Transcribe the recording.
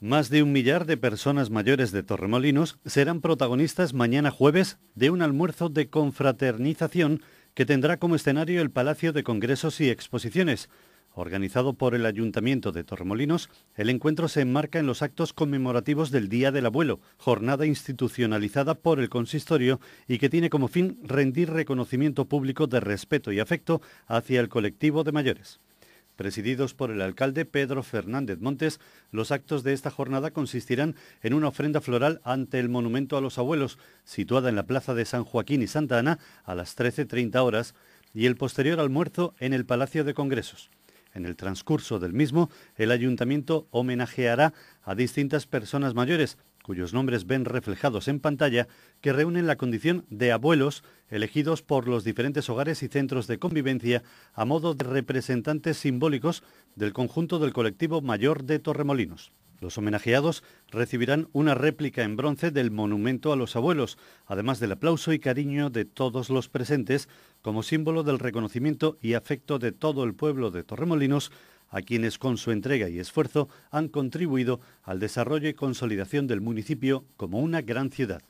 Más de un millar de personas mayores de Torremolinos serán protagonistas mañana jueves de un almuerzo de confraternización que tendrá como escenario el Palacio de Congresos y Exposiciones. Organizado por el Ayuntamiento de Torremolinos, el encuentro se enmarca en los actos conmemorativos del Día del Abuelo, jornada institucionalizada por el consistorio y que tiene como fin rendir reconocimiento público de respeto y afecto hacia el colectivo de mayores presididos por el alcalde Pedro Fernández Montes, los actos de esta jornada consistirán en una ofrenda floral ante el Monumento a los Abuelos, situada en la Plaza de San Joaquín y Santa Ana a las 13.30 horas, y el posterior almuerzo en el Palacio de Congresos. En el transcurso del mismo, el ayuntamiento homenajeará a distintas personas mayores, cuyos nombres ven reflejados en pantalla, que reúnen la condición de abuelos elegidos por los diferentes hogares y centros de convivencia a modo de representantes simbólicos del conjunto del colectivo mayor de Torremolinos. Los homenajeados recibirán una réplica en bronce del monumento a los abuelos, además del aplauso y cariño de todos los presentes, como símbolo del reconocimiento y afecto de todo el pueblo de Torremolinos a quienes con su entrega y esfuerzo han contribuido al desarrollo y consolidación del municipio como una gran ciudad.